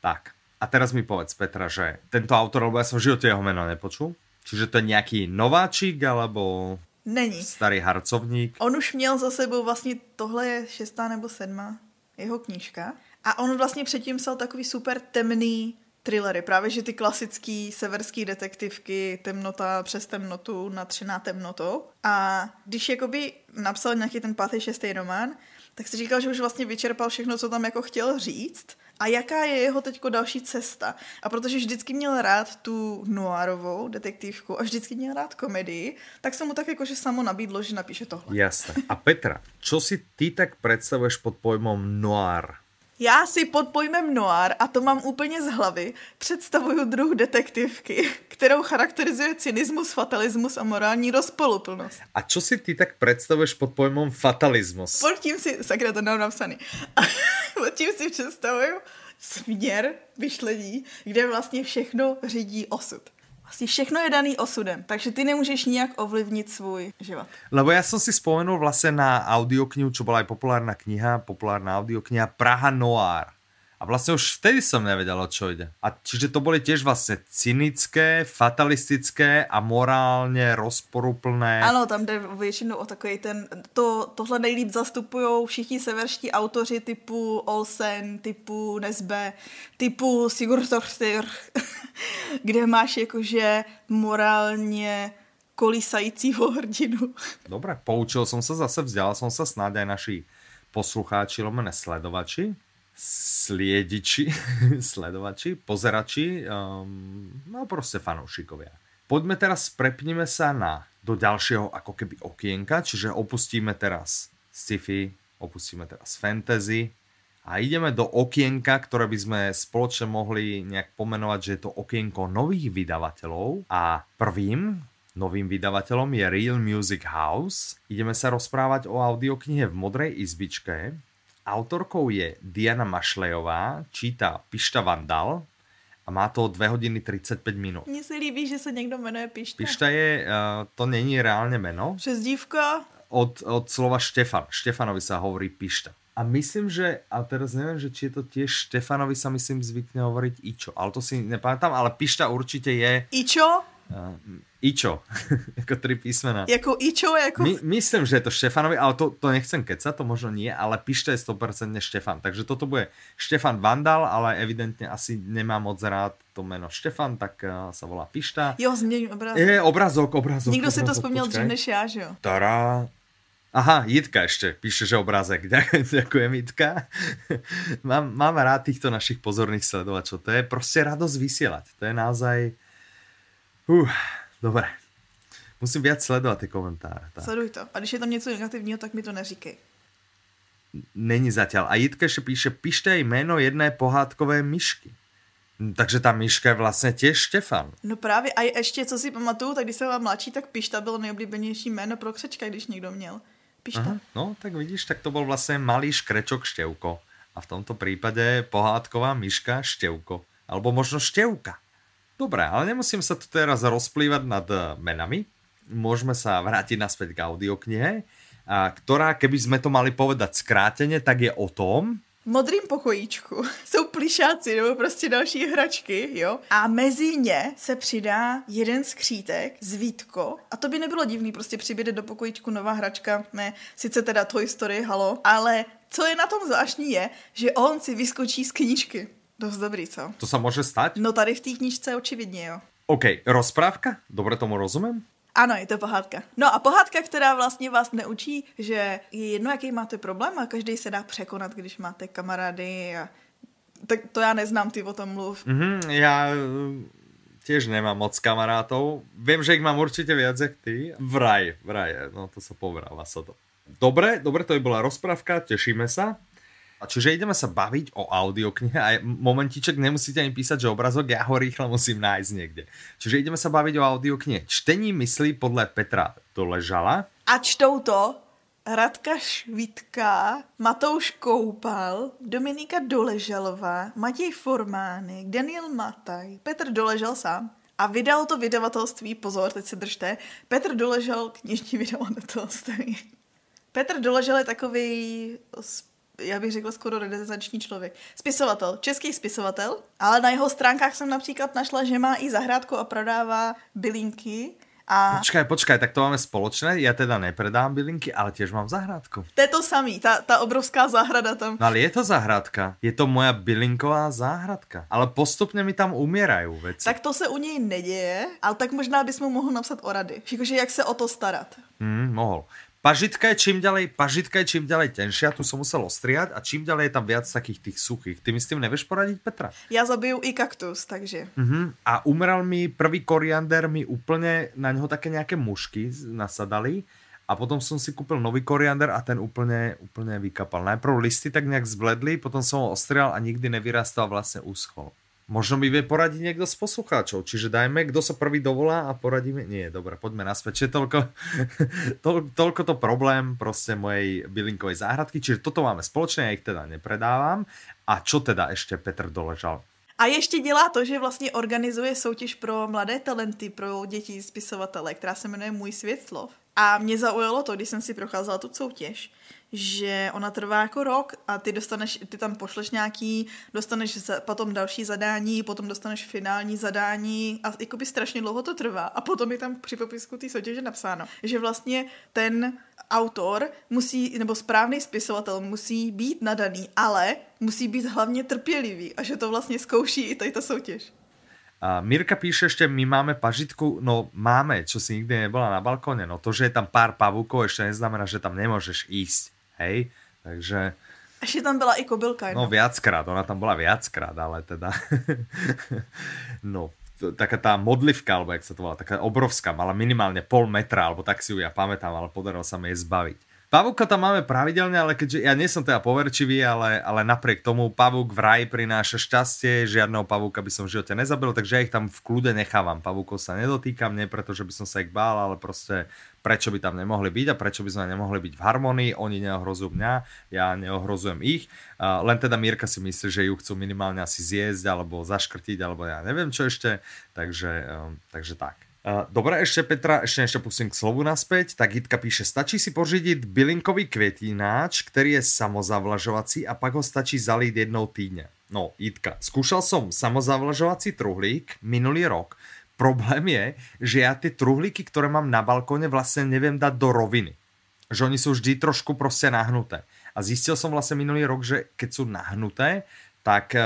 Tak. A teraz mi povedz, Petra, že tento autor, lebo ja som v živote jeho meno nepočul, čiže to je nejaký nováčik, alebo... Není. Starý harcovník. On už měl za sebou vlastně, tohle je šestá nebo sedma jeho knížka. A on vlastně předtím psal takový super temný thrillery, právě že ty klasický severský detektivky Temnota přes temnotu, natřená temnotou. A když jakoby napsal nějaký ten pátý, šestý román, tak si říkal, že už vlastně vyčerpal všechno, co tam jako chtěl říct a jaká je jeho teďko další cesta. A protože vždycky měl rád tu noárovou detektívku a vždycky měl rád komedii, tak se mu tak jakože samo nabídlo, že napíše tohle. Jasné. A Petra, čo si ty tak predstavuješ pod pojmom noir? Já si pod pojmem noir, a to mám úplně z hlavy, představuju druh detektivky, kterou charakterizuje cynismus, fatalismus a morální rozpoluplnost. A čo si ty tak představuješ pod pojmem fatalismus? Pod tím si, sakra, to nám napsaný, pod tím si představuju směr myšlení, kde vlastně všechno řídí osud vlastne všechno je daný osudem, takže ty nemůžeš nijak ovlivnit svůj život. Lebo ja som si spomenul vlastne na audioknihu, čo bola aj populárna kniha, populárna audiokniha Praha Noir. A vlastne už vtedy som nevedel, o čo ide. A čiže to boli tiež vlastne cynické, fatalistické a morálně rozporuplné. Ano, tam jde většinou o takový ten, to, tohle nejlíp zastupují všichni severští autoři typu Olsen, typu Nesbe, typu Sigurd Torstyr, kde máš jakože morálně kolísajícího hrdinu. Dobre, poučil som sa zase, vzdial som sa snáď aj naši poslucháči, lomene sledovači sliediči, sledovači, pozerači, um, no proste fanúšikovia. Poďme teraz, prepnime sa na do ďalšieho ako keby okienka, čiže opustíme teraz sci-fi, opustíme teraz fantasy a ideme do okienka, ktoré by sme spoločne mohli nejak pomenovať, že je to okienko nových vydavateľov a prvým novým vydavateľom je Real Music House. Ideme sa rozprávať o audioknihe v modrej izbičke, Autorkou je Diana Mašlejová, číta Pišta Vandal a má to 2 hodiny 35 minút. Mně se líbí, že se někdo jmenuje Pišta. Pišta je, uh, to není reálně jméno. Přezdívka? Od, od slova Štefan. Štefanovi sa hovorí Pišta. A myslím, že, a teraz neviem, že či je to tiež Štefanovi sa myslím zvykne hovoriť Ičo, ale to si nepamätám, ale Pišta určite je... Ičo? Uh, Ičo. ako tri písmená. Jako Ičo? ako... My, myslím, že je to Štefanovi, ale to, to nechcem keca, to možno nie, ale píšte 100% Štefan. Takže toto bude Štefan Vandal, ale evidentne asi nemá moc rád to meno Štefan, tak uh, sa volá Pišta. Jo, zmením obrazok. Je, obrazok, obrazok. Nikdo obrazok, si to spomínal, dřív než ja, že jo? Tará. Aha, Jitka ešte píše, že obrázek. Ďakujem, Jitka. mám, mám rád týchto našich pozorných sledovačov. To je proste radosť vysielať. To je naozaj... Uh, Dobré. Musím viac sledovat ty komentáře. Tak. Sleduj to. A když je tam něco negativního, tak mi to neříkej. Není zatiaľ. A Jitka ešte píše, píšte aj jméno jedné pohádkové myšky. Hm, takže ta myška je vlastně tiež Štefan. No právě. A ještě, co si pamatuju, tak když jsem vám mladší, tak Pišta bylo nejoblíbenější jméno pro křečka, když někdo měl. Pišta. Aha, no, tak vidíš, tak to byl vlastně malý škrečok Števko. A v tomto případě pohádková myška Števko. Alebo možno Števka. Dobre, ale nemusím sa tu teraz rozplývať nad eh, menami. Môžeme sa vrátiť naspäť k audioknihe, ktorá, keby sme to mali povedať skrátene, tak je o tom, modrým pokojíčku jsou plišáci nebo prostě další hračky, jo. A mezi ně se přidá jeden skřítek, zvítko. A to by nebylo divný, prostě přiběde do pokojíčku nová hračka, ne, sice teda Toy Story, halo, ale co je na tom zvláštní je, že on si vyskočí z knížky. Dosť dobrý, co? To sa môže stať? No tady v té knižce očividně, jo. OK, rozprávka? Dobre tomu rozumím? Ano, je to pohádka. No a pohádka, která vlastně vás neučí, že je jedno, jaký máte problém a každý se dá překonat, když máte kamarády a... Tak to já neznám, ty o tom mluv. Mm -hmm, já eh, tiež nemám moc kamarátov. Viem, že ich mám určite viac jak ty. Vraj, vraj, no to sa povráva sa to. Dobre, dobre, to je bola rozprávka, tešíme sa. A čiže ideme sa baviť o audioknihe a momentiček nemusíte ani písať, že obrazok, ja ho rýchlo musím nájsť niekde. Čiže ideme sa baviť o audioknihe. Čtení myslí podľa Petra Doležala. A čtou to Radka Švitka, Matouš Koupal, Dominika Doležalová, Matěj Formánek, Daniel Mataj, Petr Doležal sám. A vydal to vydavatelství, pozor, teď se držte, Petr Doležal knižní vydavatelství. Petr Doležal je takový já bych řekla skoro renesanční člověk. Spisovatel, český spisovatel, ale na jeho stránkách jsem například našla, že má i zahrádku a prodává bylinky. A... Počkaj, počkaj, tak to máme spoločné. Ja teda nepredám bylinky, ale tiež mám zahrádku. To je to samý, tá, tá obrovská záhrada tam. No ale je to záhradka. Je to moja bylinková záhradka. Ale postupne mi tam umierajú veci. Tak to se u něj nedieje, ale tak možná bychom mohl napsat o rady. Jakože jak se o to starat. Hmm, mohol. Pažitka je čím ďalej, pažitka je čím ďalej tenšia, tu som musel ostriať a čím ďalej je tam viac takých tých suchých. Ty mi s tým nevieš poradiť, Petra? Ja zabijú i kaktus, takže. Uh-huh. A umrel mi prvý koriander, mi úplne na ňo také nejaké mušky nasadali a potom som si kúpil nový koriander a ten úplne, úplne vykapal. Najprv listy tak nejak zbledli, potom som ho ostrial a nikdy nevyrastal vlastne úschol. Možno mi vie poradiť niekto z poslucháčov, čiže dajme, kto sa prvý dovolá a poradíme. Nie, dobre, poďme naspäť. Čiže toľko, to, toľko to problém proste mojej bylinkovej záhradky, čiže toto máme spoločne, ja ich teda nepredávam. A čo teda ešte Petr Doležal? A ještě dělá to, že vlastně organizuje soutěž pro mladé talenty, pro děti spisovatele, která se jmenuje Můj svět slov. A mě zaujalo to, když jsem si procházela tu soutěž, že ona trvá jako rok a ty dostaneš, ty tam pošleš nějaký, dostaneš za, potom další zadání, potom dostaneš finální zadání a jakoby strašně dlouho to trvá. A potom je tam při popisku té soutěže napsáno, že vlastně ten autor musí, nebo správný spisovatel musí být nadaný, ale musí být hlavně trpělivý a že to vlastně zkouší i tady ta soutěž. A Mirka píše ešte, my máme pažitku, no máme, čo si nikdy nebola na balkóne, no to, že je tam pár pavúkov ešte neznamená, že tam nemôžeš ísť. Hej, takže... Ešte tam bola i kobylka. No viackrát, ona tam bola viackrát, ale teda... no, taká tá modlivka, alebo jak sa to volá, taká obrovská, mala minimálne pol metra, alebo tak si ju ja pamätám, ale podarilo sa mi jej zbaviť. Pavúka tam máme pravidelne, ale keďže ja nie som teda poverčivý, ale, ale napriek tomu pavúk vraj prináša šťastie, žiadneho pavúka by som v živote nezabil, takže ja ich tam v kľude nechávam. Pavúkov sa nedotýkam, nie preto, že by som sa ich bál, ale proste prečo by tam nemohli byť a prečo by sme nemohli byť v harmonii, oni neohrozujú mňa, ja neohrozujem ich. Len teda Mirka si myslí, že ju chcú minimálne asi zjesť alebo zaškrtiť alebo ja neviem čo ešte, takže, ehm, takže tak. Dobre, ešte Petra, ešte ešte pustím k slovu naspäť. Tak Jitka píše, stačí si pořídiť bylinkový kvetináč, ktorý je samozavlažovací a pak ho stačí zalít jednou týdne. No, Jitka, skúšal som samozavlažovací truhlík minulý rok problém je, že ja tie truhlíky, ktoré mám na balkóne, vlastne neviem dať do roviny. Že oni sú vždy trošku proste nahnuté. A zistil som vlastne minulý rok, že keď sú nahnuté, tak eh,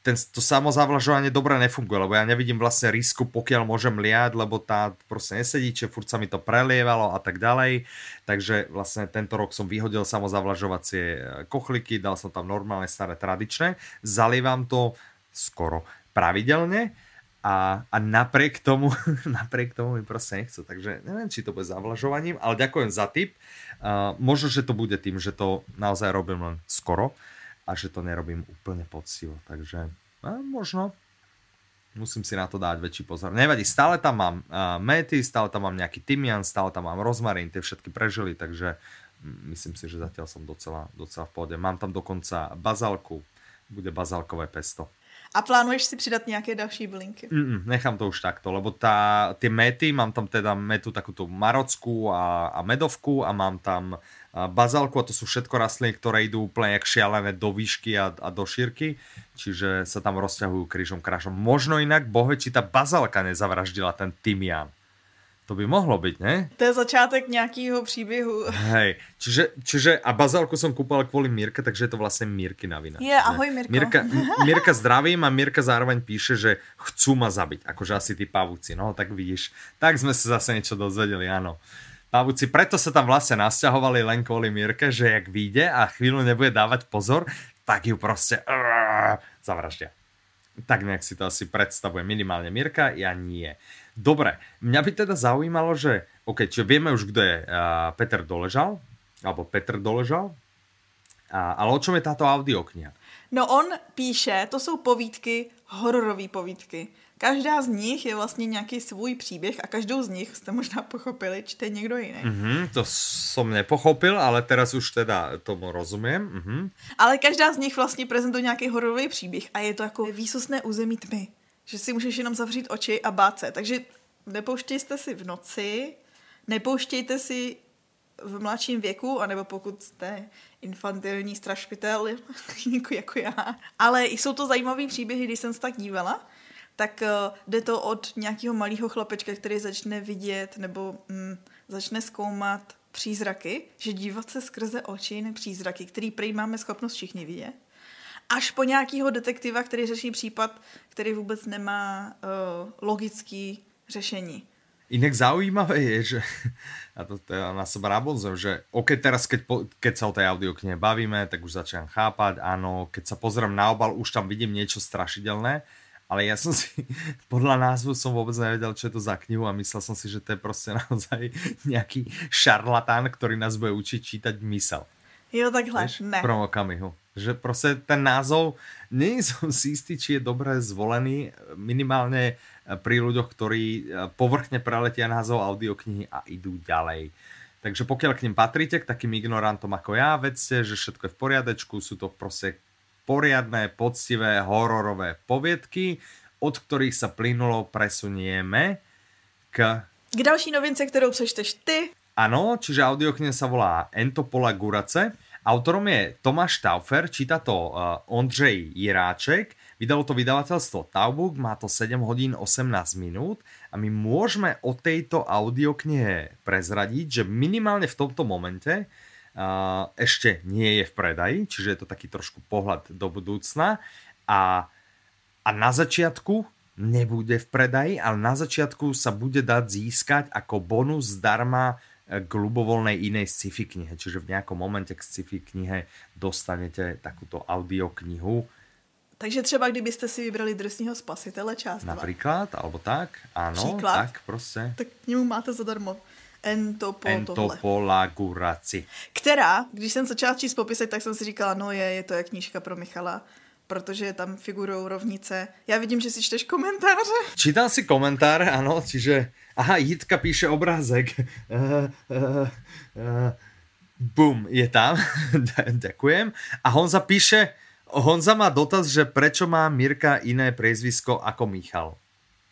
ten, to samozavlažovanie dobre nefunguje, lebo ja nevidím vlastne risku, pokiaľ môžem liať, lebo tá proste nesedí, čiže furt sa mi to prelievalo a tak ďalej. Takže vlastne tento rok som vyhodil samozavlažovacie eh, kochliky, dal som tam normálne staré tradičné, zalievam to skoro pravidelne a, a napriek tomu, napriek tomu mi proste nechcú. Takže neviem, či to bude zavlažovaním, ale ďakujem za tip. Uh, možno, že to bude tým, že to naozaj robím len skoro a že to nerobím úplne poctivo. Takže uh, možno musím si na to dať väčší pozor. Nevadí, stále tam mám uh, mety, stále tam mám nejaký tymian, stále tam mám rozmarín, tie všetky prežili, takže mm, myslím si, že zatiaľ som docela, docela v pohode. Mám tam dokonca bazalku, bude bazalkové pesto. A plánuješ si přidat nějaké další bylinky? Mm-mm, nechám to už takto, lebo tá, tie mety, mám tam teda metu takúto marockú a, a medovku a mám tam bazálku a to sú všetko rastliny, ktoré idú úplne jak šialené do výšky a, a do šírky, čiže sa tam rozťahujú krížom krášom. Možno inak, bohe, či tá bazálka nezavraždila ten tymián. To by mohlo byť, ne? To je začátek nejakého příběhu. Hej, čiže, čiže a bazálku som kúpal kvôli Mirke, takže je to vlastne Mirky na vina. Je, ahoj Mirko. Mirka, Mirka zdravím a Mirka zároveň píše, že chcú ma zabiť, akože asi tí pavúci. No, tak vidíš, tak sme sa zase niečo dozvedeli, áno. Pavuci, preto sa tam vlastne nasťahovali len kvôli Mirke, že jak vyjde a chvíľu nebude dávať pozor, tak ju proste zavraždia. Tak nejak si to asi predstavuje minimálne Mirka, ja nie. Dobre, mňa by teda zaujímalo, že OK, čiže vieme už, kto je uh, Peter Doležal, alebo Petr Doležal, a, ale o čom je táto audiokniha? No on píše, to jsou povídky, hororové povídky. Každá z nich je vlastně nějaký svůj příběh a každou z nich jste možná pochopili, čte někdo jiný. Mm -hmm, to jsem nepochopil, ale teraz už teda tomu rozumím. Mm -hmm. Ale každá z nich vlastně prezentuje nějaký hororový příběh a je to jako výsusné území tmy že si můžeš jenom zavřít oči a bát se. Takže nepouštějte si v noci, nepouštějte si v mladším věku, anebo pokud jste infantilní strašpitel, jako já. Ale jsou to zajímavé příběhy, když jsem se tak dívala, tak eh, jde to od nějakého malého chlapečka, který začne vidět nebo hm, začne zkoumat přízraky, že dívat se skrze oči na přízraky, který prý máme schopnost všichni vidět, až po nějakého detektiva, který řeší případ, který vůbec nemá uh, logický řešení. Inak zaujímavé je, že, a to teda na seba rabonzem, že ok, teraz keď, po, keď sa o tej audioknihe bavíme, tak už začínam chápať, áno, keď sa pozriem na obal, už tam vidím niečo strašidelné, ale ja som si, podľa názvu som vôbec nevedel, čo je to za knihu a myslel som si, že to je proste naozaj nejaký šarlatán, ktorý nás bude učiť čítať mysel. Jo, takhle, Víš? ne. Promokami ho že proste ten názov, nie som si istý, či je dobre zvolený, minimálne e, pri ľuďoch, ktorí e, povrchne preletia názov audioknihy a idú ďalej. Takže pokiaľ k ním patríte, k takým ignorantom ako ja, vedzte, že všetko je v poriadečku, sú to proste poriadne, poctivé, hororové poviedky, od ktorých sa plynulo presunieme k... K další novince, ktorou přečteš ty. Áno, čiže audiokne sa volá Entopola Gurace Autorom je Tomáš Taufer, číta to e, Ondřej Jiráček, vydalo to vydavateľstvo Taubuk, má to 7 hodín 18 minút a my môžeme o tejto audioknihe prezradiť, že minimálne v tomto momente e, ešte nie je v predaji, čiže je to taký trošku pohľad do budúcna a, a na začiatku nebude v predaji, ale na začiatku sa bude dať získať ako bonus zdarma k e, ľubovoľnej inej sci-fi knihe. Čiže v nejakom momente k sci-fi knihe dostanete takúto audioknihu. Takže třeba, kdybyste si vybrali drsního spasitele část Napríklad, alebo tak, áno, Příklad, tak proste. Tak k němu máte zadarmo. Entopo, Entopola laguraci. Která, když jsem začala číst popisek, tak jsem si říkala, no je, je to jak knížka pro Michala protože tam figurou rovnice. Já vidím, že si čteš komentáře. Čítam si komentár, ano, čiže Aha, Jitka píše obrázek. Uh, uh, uh, bum, je tam. Ďakujem. A Honza píše, Honza má dotaz, že prečo má Mirka iné priezvisko ako Michal.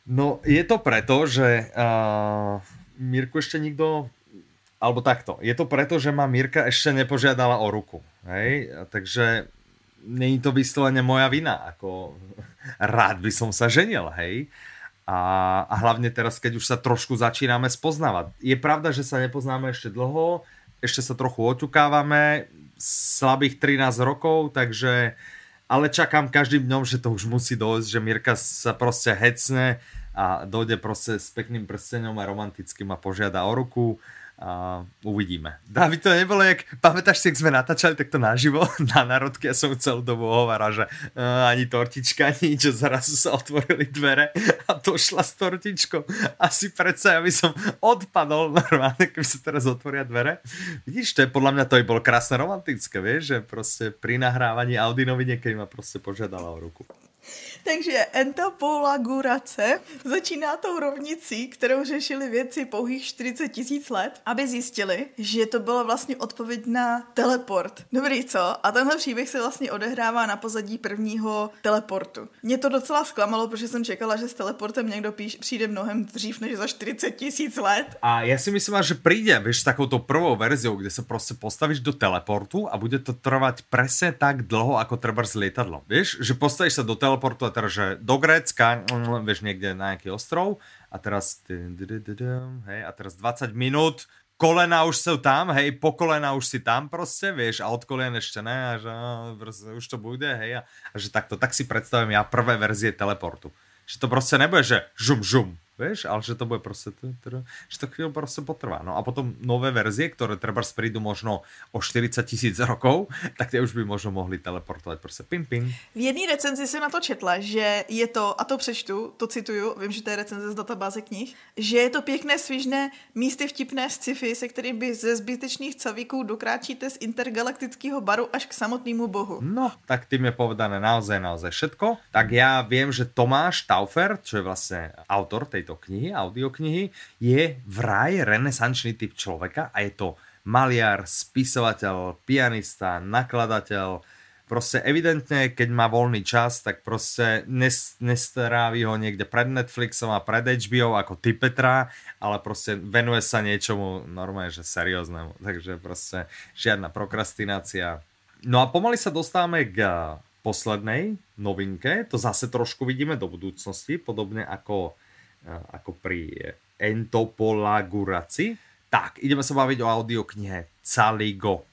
No, je to preto, že uh, Mirku ešte nikto alebo takto, je to preto, že ma Mirka ešte nepožiadala o ruku. Hej? takže není to vyslovene moja vina, ako rád by som sa ženil, hej. A, a hlavne teraz, keď už sa trošku začíname spoznávať. Je pravda, že sa nepoznáme ešte dlho, ešte sa trochu oťukávame, slabých 13 rokov, takže ale čakám každým dňom, že to už musí dojsť, že Mirka sa proste hecne a dojde proste s pekným prstenom a romantickým a požiada o ruku. Uh, a uvidíme. Dávid, to nebolo, jak, pamätáš si, ak sme natáčali takto naživo na národke, a som celú dobu hovára, že uh, ani tortička, ani nič, zrazu sa otvorili dvere a to šla s tortičkou. Asi predsa aby by som odpadol normálne, keby sa teraz otvoria dvere. Vidíš, to je podľa mňa, to by bolo krásne romantické, vieš, že proste pri nahrávaní Audi niekedy ma proste požiadala o ruku. Takže gurace začíná tou rovnicí, kterou řešili věci pouhých 40 tisíc let, aby zjistili, že to byla vlastně odpověď na teleport. Dobrý, co? A tenhle příběh se vlastně odehrává na pozadí prvního teleportu. Mě to docela zklamalo, protože jsem čekala, že s teleportem někdo píš, přijde mnohem dřív než za 40 tisíc let. A já si myslím, že přijde, víš, takovou prvou verziou, kde se prostě postavíš do teleportu a bude to trvat presne tak dlho, ako treba z letadlo. Víš, že postavíš se do teleportu a teraz, že do Grécka, mm, vieš, niekde na nejaký ostrov a teraz, hej, a teraz 20 minút, kolena už sú tam, hej, po kolena už si tam proste, vieš, a od kolien ešte ne, a že no, už to bude, hej, a, a že takto, tak si predstavím ja prvé verzie teleportu. Že to proste nebude, že žum, žum, vieš, ale že to bude proste, že to chvíľu proste potrvá. No a potom nové verzie, ktoré treba prídu možno o 40 tisíc rokov, tak tie už by možno mohli teleportovať proste pim. pim. V jedné recenzi jsem na to četla, že je to, a to přečtu, to cituju, vím, že to je recenze z databáze knih, že je to pěkné, svižné, místy vtipné sci-fi, se kterými ze zbytečných cavíků dokráčíte z intergalaktického baru až k samotnému bohu. No, tak tým je povedané naozaj, naozaj všetko. Tak ja viem, že Tomáš Taufer, čo je vlastne autor tejto tejto knihy, audioknihy, je vraj renesančný typ človeka a je to maliar, spisovateľ, pianista, nakladateľ, proste evidentne, keď má voľný čas, tak proste nes, nestrávi ho niekde pred Netflixom a pred HBO ako ty Petra, ale proste venuje sa niečomu normálne, že serióznemu. Takže proste žiadna prokrastinácia. No a pomaly sa dostávame k eh, poslednej novinke. To zase trošku vidíme do budúcnosti, podobne ako ako pri Entopolaguraci. Tak, ideme sa baviť o audioknihe Caligo.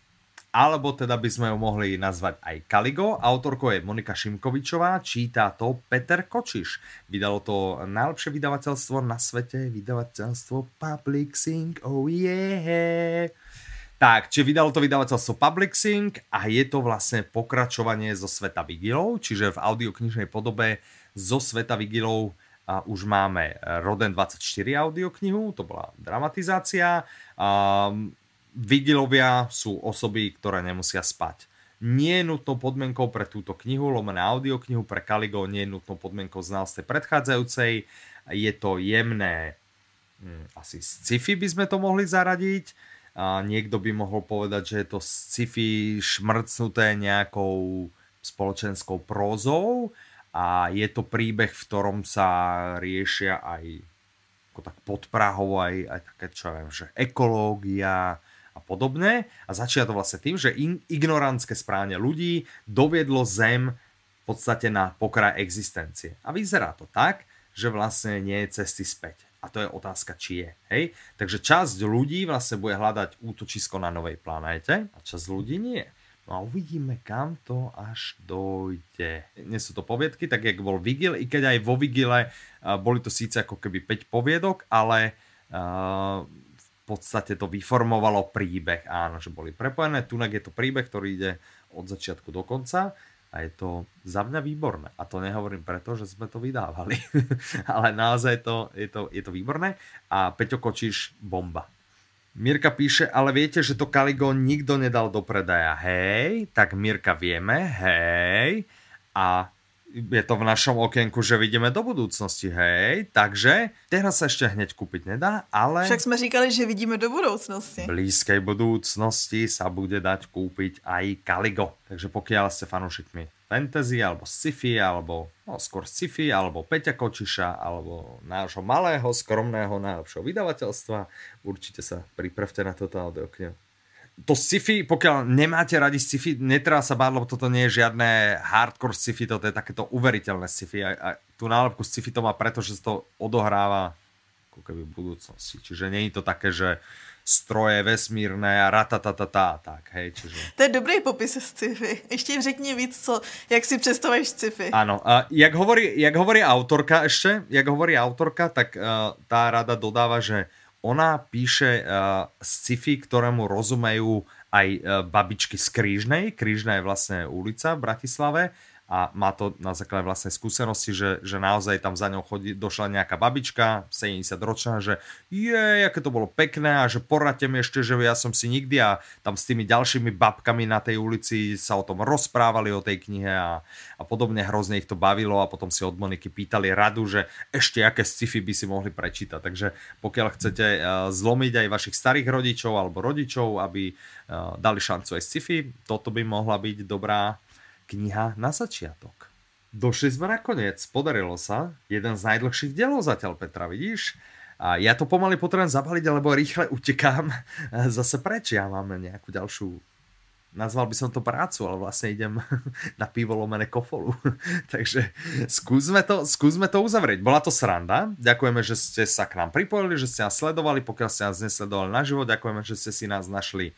Alebo teda by sme ju mohli nazvať aj Kaligo. Autorko je Monika Šimkovičová, číta to Peter Kočiš. Vydalo to najlepšie vydavateľstvo na svete, vydavateľstvo Public Sync, oh yeah. Tak, či vydalo to vydavateľstvo Public Sync a je to vlastne pokračovanie zo sveta Vigilov, čiže v audioknižnej podobe zo sveta Vigilov a už máme eh, Roden 24 audioknihu, to bola dramatizácia. A mm, vigilovia sú osoby, ktoré nemusia spať. Nie je nutnou podmienkou pre túto knihu, na audioknihu pre Kaligo, nie je nutnou podmienkou z nás predchádzajúcej. Je to jemné, hm, asi sci-fi by sme to mohli zaradiť. A niekto by mohol povedať, že je to sci-fi šmrcnuté nejakou spoločenskou prózou a je to príbeh, v ktorom sa riešia aj ako tak pod Prahou aj, aj také, čo ja viem, že ekológia a podobné. A začína to vlastne tým, že in, ignorantské správanie ľudí doviedlo Zem v podstate na pokraj existencie. A vyzerá to tak, že vlastne nie je cesty späť. A to je otázka, či je. Hej? Takže časť ľudí vlastne bude hľadať útočisko na novej planéte a časť ľudí nie. No a uvidíme, kam to až dojde. Nie sú to poviedky, tak jak bol Vigil, i keď aj vo Vigile boli to síce ako keby 5 poviedok, ale v podstate to vyformovalo príbeh. Áno, že boli prepojené. Tunak je to príbeh, ktorý ide od začiatku do konca a je to za mňa výborné. A to nehovorím preto, že sme to vydávali. Ale naozaj to, je, to, je to výborné. A Peťo Kočiš bomba. Mirka píše, ale viete, že to Kaligo nikto nedal do predaja. Hej, tak Mirka vieme, hej. A je to v našom okienku, že vidíme do budúcnosti, hej. Takže teraz sa ešte hneď kúpiť nedá, ale... Však sme říkali, že vidíme do budúcnosti. V blízkej budúcnosti sa bude dať kúpiť aj kaligo. Takže pokiaľ ste fanúšikmi fantasy, alebo sci-fi, alebo no, skôr sci-fi, alebo Peťa Kočiša, alebo nášho malého, skromného, najlepšieho vydavateľstva. Určite sa pripravte na toto audioknihu to sci-fi, pokiaľ nemáte radi sci-fi, netreba sa báť, lebo toto nie je žiadne hardcore sci-fi, toto je takéto uveriteľné sci-fi. A, a tú nálepku sci-fi to má preto, že sa to odohráva ako keby v budúcnosti. Čiže nie je to také, že stroje vesmírné a ratatatatá, tak hej, čiže... To je dobrý popis sci-fi. Ešte im řekni víc, co, jak si predstavuješ sci-fi. Áno, a jak hovorí, jak hovorí autorka ešte, jak hovorí autorka, tak uh, eh, tá rada dodáva, že ona píše uh, sci-fi, ktorému rozumejú aj uh, babičky z Krížnej. Krížna je vlastne ulica v Bratislave a má to na základe vlastnej skúsenosti, že, že naozaj tam za ňou chodí, došla nejaká babička, 70 ročná, že je, aké to bolo pekné a že poradte mi ešte, že ja som si nikdy a tam s tými ďalšími babkami na tej ulici sa o tom rozprávali, o tej knihe a, a podobne hrozne ich to bavilo a potom si od Moniky pýtali radu, že ešte aké sci-fi by si mohli prečítať. Takže pokiaľ chcete eh, zlomiť aj vašich starých rodičov alebo rodičov, aby eh, dali šancu aj sci-fi, toto by mohla byť dobrá kniha na začiatok. Došli sme nakoniec, podarilo sa. Jeden z najdlhších dielov zatiaľ, Petra, vidíš? A ja to pomaly potrebujem zabaliť, alebo rýchle utekám zase preč. Ja mám nejakú ďalšiu nazval by som to prácu, ale vlastne idem na pivo lomené kofolu. Takže skúsme to, skúsme to uzavrieť. Bola to sranda. Ďakujeme, že ste sa k nám pripojili, že ste nás sledovali. Pokiaľ ste nás nesledovali na život, ďakujeme, že ste si nás našli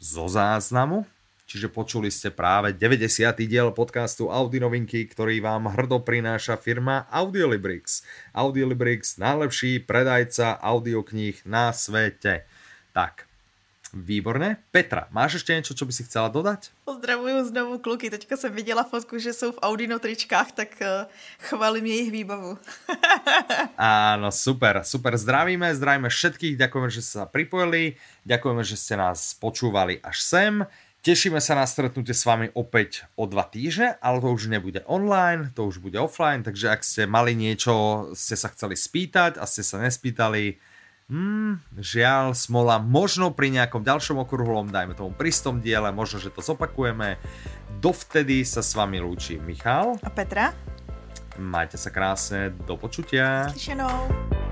zo záznamu Čiže počuli ste práve 90. diel podcastu Audi Novinky, ktorý vám hrdo prináša firma Audiolibrix. Audiolibrix, najlepší predajca audiokníh na svete. Tak, Výborné. Petra, máš ešte niečo, čo by si chcela dodať? Pozdravujem znovu kluky. Teďka som videla fotku, že sú v Audino tričkách, tak eh, jej ich výbavu. Áno, super, super. Zdravíme, zdravíme všetkých. Ďakujeme, že ste sa pripojili. Ďakujeme, že ste nás počúvali až sem. Tešíme sa na stretnutie s vami opäť o dva týždne, ale to už nebude online, to už bude offline, takže ak ste mali niečo, ste sa chceli spýtať a ste sa nespýtali, hmm, žiaľ, smola, možno pri nejakom ďalšom okruhlom, dajme tomu pristom diele, možno, že to zopakujeme. Dovtedy sa s vami lúči Michal. A Petra. Majte sa krásne, do počutia. Slyšenou.